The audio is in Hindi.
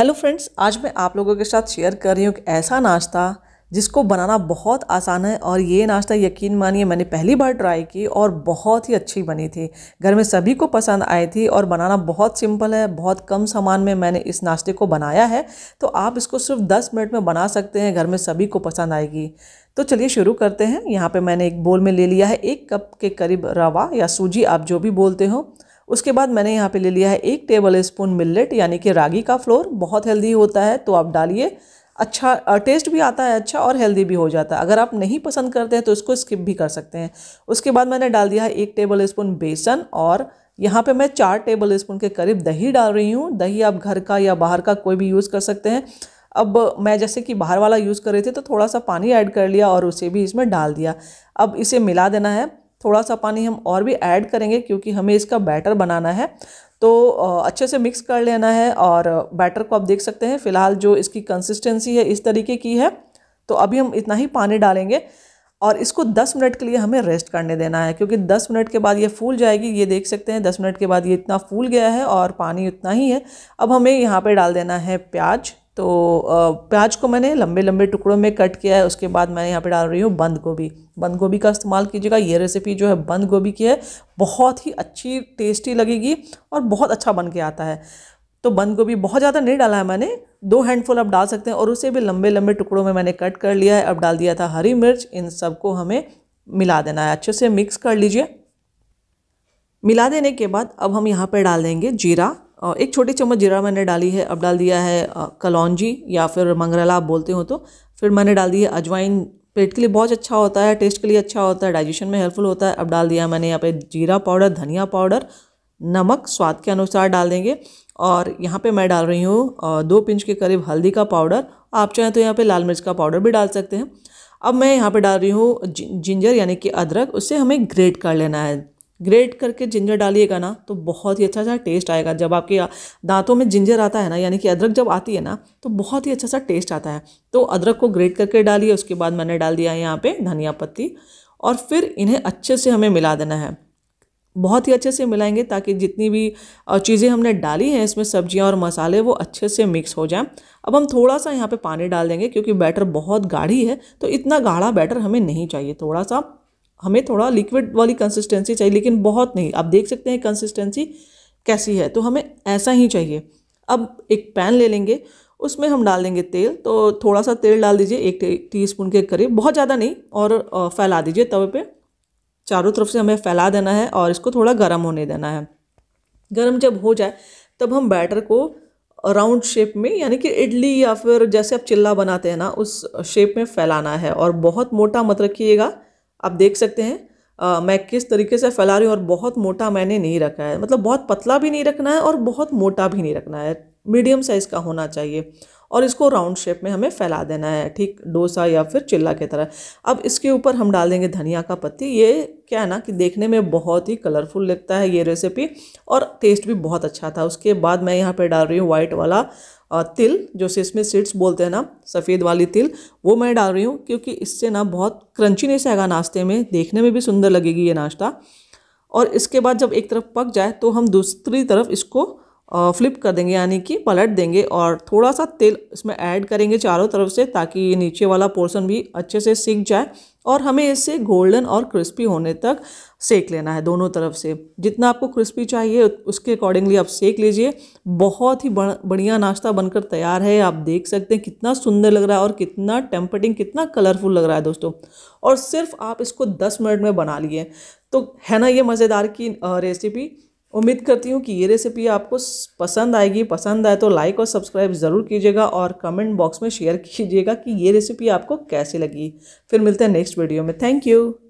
हेलो फ्रेंड्स आज मैं आप लोगों के साथ शेयर कर रही हूँ एक ऐसा नाश्ता जिसको बनाना बहुत आसान है और ये नाश्ता यकीन मानिए मैंने पहली बार ट्राई की और बहुत ही अच्छी बनी थी घर में सभी को पसंद आई थी और बनाना बहुत सिंपल है बहुत कम सामान में मैंने इस नाश्ते को बनाया है तो आप इसको सिर्फ 10 मिनट में बना सकते हैं घर में सभी को पसंद आएगी तो चलिए शुरू करते हैं यहाँ पर मैंने एक बोल में ले लिया है एक कप के करीब रवा या सूजी आप जो भी बोलते हो उसके बाद मैंने यहाँ पे ले लिया है एक टेबल स्पून मिलेट यानी कि रागी का फ्लोर बहुत हेल्दी होता है तो आप डालिए अच्छा टेस्ट भी आता है अच्छा और हेल्दी भी हो जाता है अगर आप नहीं पसंद करते हैं तो इसको स्किप भी कर सकते हैं उसके बाद मैंने डाल दिया है एक टेबल स्पून बेसन और यहाँ पे मैं चार टेबल स्पून के करीब दही डाल रही हूँ दही आप घर का या बाहर का कोई भी यूज़ कर सकते हैं अब मैं जैसे कि बाहर वाला यूज़ कर रही थी तो थोड़ा सा पानी ऐड कर लिया और उसे भी इसमें डाल दिया अब इसे मिला देना है थोड़ा सा पानी हम और भी ऐड करेंगे क्योंकि हमें इसका बैटर बनाना है तो अच्छे से मिक्स कर लेना है और बैटर को आप देख सकते हैं फ़िलहाल जो इसकी कंसिस्टेंसी है इस तरीके की है तो अभी हम इतना ही पानी डालेंगे और इसको 10 मिनट के लिए हमें रेस्ट करने देना है क्योंकि 10 मिनट के बाद ये फूल जाएगी ये देख सकते हैं 10 मिनट के बाद ये इतना फूल गया है और पानी उतना ही है अब हमें यहाँ पे डाल देना है प्याज तो प्याज को मैंने लंबे लंबे टुकड़ों में कट किया है उसके बाद मैं यहाँ पे डाल रही हूँ बंद गोभी बंद गोभी का इस्तेमाल कीजिएगा ये रेसिपी जो है बंद गोभी की है बहुत ही अच्छी टेस्टी लगेगी और बहुत अच्छा बन के आता है तो बंद गोभी बहुत ज़्यादा नहीं डाला है मैंने दो हैंडफुल आप डाल सकते हैं और उसे भी लंबे लंबे टुकड़ों में मैंने कट कर लिया है अब डाल दिया था हरी मिर्च इन सबको हमें मिला देना है अच्छे से मिक्स कर लीजिए मिला देने के बाद अब हम यहाँ पर डाल देंगे जीरा एक छोटी चम्मच जीरा मैंने डाली है अब डाल दिया है कलौजी या फिर मंगरेला आप बोलते हो तो फिर मैंने डाल दी है अजवाइन पेट के लिए बहुत अच्छा होता है टेस्ट के लिए अच्छा होता है डाइजेशन में हेल्पफुल होता है अब डाल दिया मैंने यहाँ पे जीरा पाउडर धनिया पाउडर नमक स्वाद के अनुसार डाल देंगे और यहाँ पे मैं डाल रही हूँ दो पिंच के करीब हल्दी का पाउडर आप चाहें तो यहाँ पे लाल मिर्च का पाउडर भी डाल सकते हैं अब मैं यहाँ पे डाल रही हूँ जिंजर यानी कि अदरक उसे हमें ग्रेट कर लेना है ग्रेट करके जिंजर डालिएगा ना तो बहुत ही अच्छा सा टेस्ट आएगा जब आपके दांतों में जिंजर आता है ना यानी कि अदरक जब आती है ना तो बहुत ही अच्छा सा टेस्ट आता है तो अदरक को ग्रेट करके डालिए उसके बाद मैंने डाल दिया है यहाँ पर धनिया पत्ती और फिर इन्हें अच्छे से हमें मिला देना है बहुत ही अच्छे से मिलाएंगे ताकि जितनी भी चीज़ें हमने डाली हैं इसमें सब्जियां और मसाले वो अच्छे से मिक्स हो जाएं अब हम थोड़ा सा यहाँ पे पानी डाल देंगे क्योंकि बैटर बहुत गाढ़ी है तो इतना गाढ़ा बैटर हमें नहीं चाहिए थोड़ा सा हमें थोड़ा लिक्विड वाली कंसिस्टेंसी चाहिए लेकिन बहुत नहीं आप देख सकते हैं कंसिस्टेंसी कैसी है तो हमें ऐसा ही चाहिए अब एक पैन ले लेंगे उसमें हम डाल देंगे तेल तो थोड़ा सा तेल डाल दीजिए एक टी स्पून के करीब बहुत ज़्यादा नहीं और फैला दीजिए तवे पे चारों तरफ से हमें फैला देना है और इसको थोड़ा गर्म होने देना है गर्म जब हो जाए तब हम बैटर को राउंड शेप में यानी कि इडली या फिर जैसे आप चिल्ला बनाते हैं ना उस शेप में फैलाना है और बहुत मोटा मत रखिएगा आप देख सकते हैं आ, मैं किस तरीके से फैला रही हूँ और बहुत मोटा मैंने नहीं रखा है मतलब बहुत पतला भी नहीं रखना है और बहुत मोटा भी नहीं रखना है मीडियम साइज़ का होना चाहिए और इसको राउंड शेप में हमें फैला देना है ठीक डोसा या फिर चिल्ला की तरह अब इसके ऊपर हम डाल देंगे धनिया का पत्ती ये क्या है ना कि देखने में बहुत ही कलरफुल लगता है ये रेसिपी और टेस्ट भी बहुत अच्छा था उसके बाद मैं यहाँ पर डाल रही हूँ वाइट वाला तिल जो इसमें सीड्स बोलते हैं ना सफ़ेद वाली तिल वो मैं डाल रही हूँ क्योंकि इससे ना बहुत क्रंची नहीं सहेगा नाश्ते में देखने में भी सुंदर लगेगी ये नाश्ता और इसके बाद जब एक तरफ पक जाए तो हम दूसरी तरफ इसको फ्लिप कर देंगे यानी कि पलट देंगे और थोड़ा सा तेल इसमें ऐड करेंगे चारों तरफ से ताकि ये नीचे वाला पोर्शन भी अच्छे से सीख जाए और हमें इसे गोल्डन और क्रिस्पी होने तक सेक लेना है दोनों तरफ से जितना आपको क्रिस्पी चाहिए उसके अकॉर्डिंगली आप सेक लीजिए बहुत ही बढ़िया नाश्ता बनकर तैयार है आप देख सकते हैं कितना सुंदर लग रहा है और कितना टेम्पटिंग कितना कलरफुल लग रहा है दोस्तों और सिर्फ आप इसको दस मिनट में बना लिए तो है ना ये मज़ेदार की रेसिपी उम्मीद करती हूँ कि ये रेसिपी आपको पसंद आएगी पसंद आए तो लाइक और सब्सक्राइब ज़रूर कीजिएगा और कमेंट बॉक्स में शेयर कीजिएगा कि ये रेसिपी आपको कैसी लगी फिर मिलते हैं नेक्स्ट वीडियो में थैंक यू